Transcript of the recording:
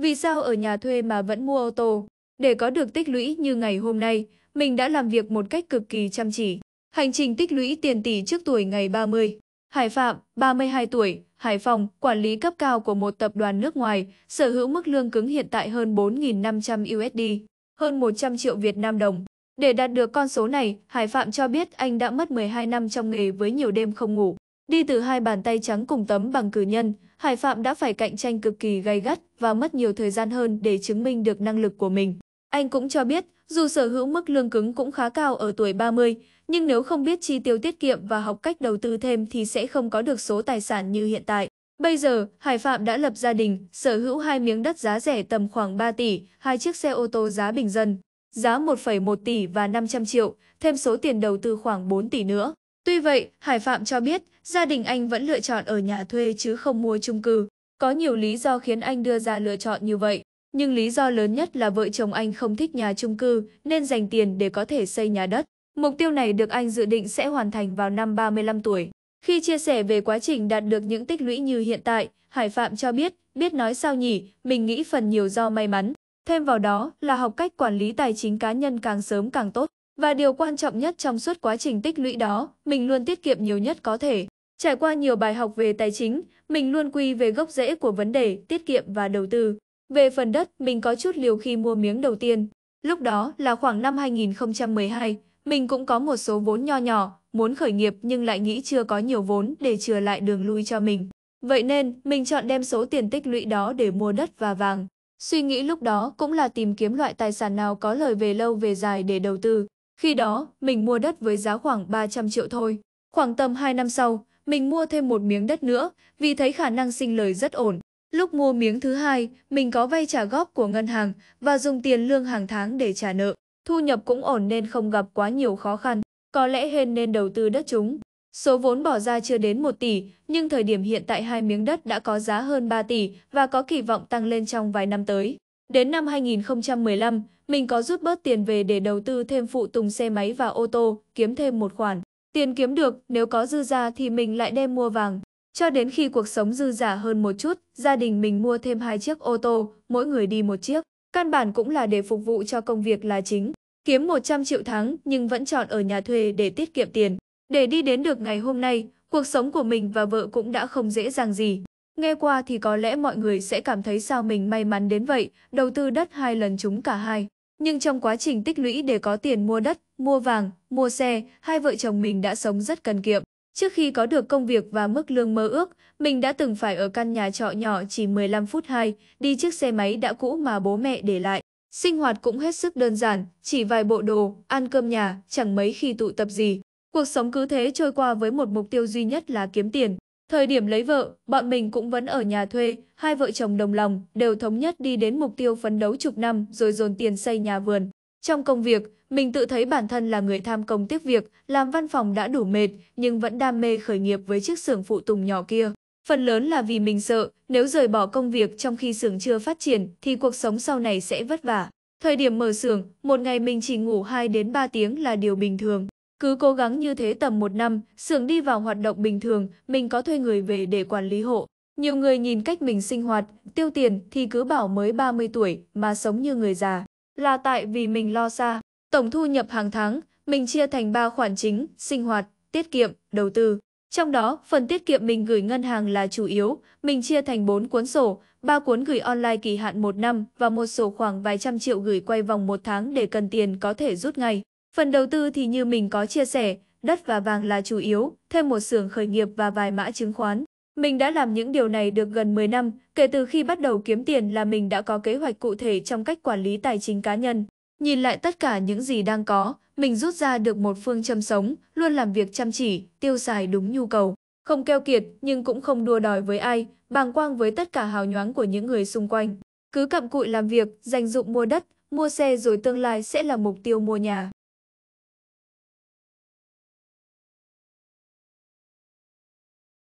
Vì sao ở nhà thuê mà vẫn mua ô tô? Để có được tích lũy như ngày hôm nay, mình đã làm việc một cách cực kỳ chăm chỉ. Hành trình tích lũy tiền tỷ trước tuổi ngày 30. Hải Phạm, 32 tuổi, Hải Phòng, quản lý cấp cao của một tập đoàn nước ngoài, sở hữu mức lương cứng hiện tại hơn 4.500 USD, hơn 100 triệu Việt Nam đồng. Để đạt được con số này, Hải Phạm cho biết anh đã mất 12 năm trong nghề với nhiều đêm không ngủ. Đi từ hai bàn tay trắng cùng tấm bằng cử nhân, Hải Phạm đã phải cạnh tranh cực kỳ gay gắt và mất nhiều thời gian hơn để chứng minh được năng lực của mình. Anh cũng cho biết, dù sở hữu mức lương cứng cũng khá cao ở tuổi 30, nhưng nếu không biết chi tiêu tiết kiệm và học cách đầu tư thêm thì sẽ không có được số tài sản như hiện tại. Bây giờ, Hải Phạm đã lập gia đình, sở hữu hai miếng đất giá rẻ tầm khoảng 3 tỷ, hai chiếc xe ô tô giá bình dân, giá 1,1 tỷ và 500 triệu, thêm số tiền đầu tư khoảng 4 tỷ nữa. Tuy vậy, Hải Phạm cho biết gia đình anh vẫn lựa chọn ở nhà thuê chứ không mua chung cư. Có nhiều lý do khiến anh đưa ra lựa chọn như vậy, nhưng lý do lớn nhất là vợ chồng anh không thích nhà chung cư nên dành tiền để có thể xây nhà đất. Mục tiêu này được anh dự định sẽ hoàn thành vào năm 35 tuổi. Khi chia sẻ về quá trình đạt được những tích lũy như hiện tại, Hải Phạm cho biết, biết nói sao nhỉ, mình nghĩ phần nhiều do may mắn. Thêm vào đó là học cách quản lý tài chính cá nhân càng sớm càng tốt. Và điều quan trọng nhất trong suốt quá trình tích lũy đó, mình luôn tiết kiệm nhiều nhất có thể. Trải qua nhiều bài học về tài chính, mình luôn quy về gốc rễ của vấn đề tiết kiệm và đầu tư. Về phần đất, mình có chút liều khi mua miếng đầu tiên. Lúc đó là khoảng năm 2012, mình cũng có một số vốn nho nhỏ, muốn khởi nghiệp nhưng lại nghĩ chưa có nhiều vốn để chừa lại đường lui cho mình. Vậy nên, mình chọn đem số tiền tích lũy đó để mua đất và vàng. Suy nghĩ lúc đó cũng là tìm kiếm loại tài sản nào có lời về lâu về dài để đầu tư. Khi đó, mình mua đất với giá khoảng 300 triệu thôi. Khoảng tầm 2 năm sau, mình mua thêm một miếng đất nữa vì thấy khả năng sinh lời rất ổn. Lúc mua miếng thứ hai, mình có vay trả góp của ngân hàng và dùng tiền lương hàng tháng để trả nợ. Thu nhập cũng ổn nên không gặp quá nhiều khó khăn. Có lẽ hên nên đầu tư đất chúng. Số vốn bỏ ra chưa đến 1 tỷ, nhưng thời điểm hiện tại hai miếng đất đã có giá hơn 3 tỷ và có kỳ vọng tăng lên trong vài năm tới. Đến năm 2015, mình có rút bớt tiền về để đầu tư thêm phụ tùng xe máy và ô tô, kiếm thêm một khoản. Tiền kiếm được, nếu có dư ra thì mình lại đem mua vàng. Cho đến khi cuộc sống dư giả hơn một chút, gia đình mình mua thêm hai chiếc ô tô, mỗi người đi một chiếc. Căn bản cũng là để phục vụ cho công việc là chính. Kiếm 100 triệu tháng nhưng vẫn chọn ở nhà thuê để tiết kiệm tiền. Để đi đến được ngày hôm nay, cuộc sống của mình và vợ cũng đã không dễ dàng gì. Nghe qua thì có lẽ mọi người sẽ cảm thấy sao mình may mắn đến vậy, đầu tư đất hai lần chúng cả hai. Nhưng trong quá trình tích lũy để có tiền mua đất, mua vàng, mua xe, hai vợ chồng mình đã sống rất cần kiệm. Trước khi có được công việc và mức lương mơ ước, mình đã từng phải ở căn nhà trọ nhỏ chỉ 15 phút 2, đi chiếc xe máy đã cũ mà bố mẹ để lại. Sinh hoạt cũng hết sức đơn giản, chỉ vài bộ đồ, ăn cơm nhà, chẳng mấy khi tụ tập gì. Cuộc sống cứ thế trôi qua với một mục tiêu duy nhất là kiếm tiền. Thời điểm lấy vợ, bọn mình cũng vẫn ở nhà thuê, hai vợ chồng đồng lòng, đều thống nhất đi đến mục tiêu phấn đấu chục năm rồi dồn tiền xây nhà vườn. Trong công việc, mình tự thấy bản thân là người tham công tiếc việc, làm văn phòng đã đủ mệt, nhưng vẫn đam mê khởi nghiệp với chiếc xưởng phụ tùng nhỏ kia. Phần lớn là vì mình sợ, nếu rời bỏ công việc trong khi xưởng chưa phát triển thì cuộc sống sau này sẽ vất vả. Thời điểm mở xưởng, một ngày mình chỉ ngủ 2 đến 3 tiếng là điều bình thường. Cứ cố gắng như thế tầm một năm, xưởng đi vào hoạt động bình thường, mình có thuê người về để quản lý hộ. Nhiều người nhìn cách mình sinh hoạt, tiêu tiền thì cứ bảo mới 30 tuổi mà sống như người già. Là tại vì mình lo xa. Tổng thu nhập hàng tháng, mình chia thành 3 khoản chính, sinh hoạt, tiết kiệm, đầu tư. Trong đó, phần tiết kiệm mình gửi ngân hàng là chủ yếu, mình chia thành 4 cuốn sổ, 3 cuốn gửi online kỳ hạn 1 năm và một sổ khoảng vài trăm triệu gửi quay vòng 1 tháng để cần tiền có thể rút ngay. Phần đầu tư thì như mình có chia sẻ, đất và vàng là chủ yếu, thêm một xưởng khởi nghiệp và vài mã chứng khoán. Mình đã làm những điều này được gần 10 năm, kể từ khi bắt đầu kiếm tiền là mình đã có kế hoạch cụ thể trong cách quản lý tài chính cá nhân. Nhìn lại tất cả những gì đang có, mình rút ra được một phương châm sống, luôn làm việc chăm chỉ, tiêu xài đúng nhu cầu. Không keo kiệt nhưng cũng không đua đòi với ai, bàng quang với tất cả hào nhoáng của những người xung quanh. Cứ cặm cụi làm việc, dành dụng mua đất, mua xe rồi tương lai sẽ là mục tiêu mua nhà.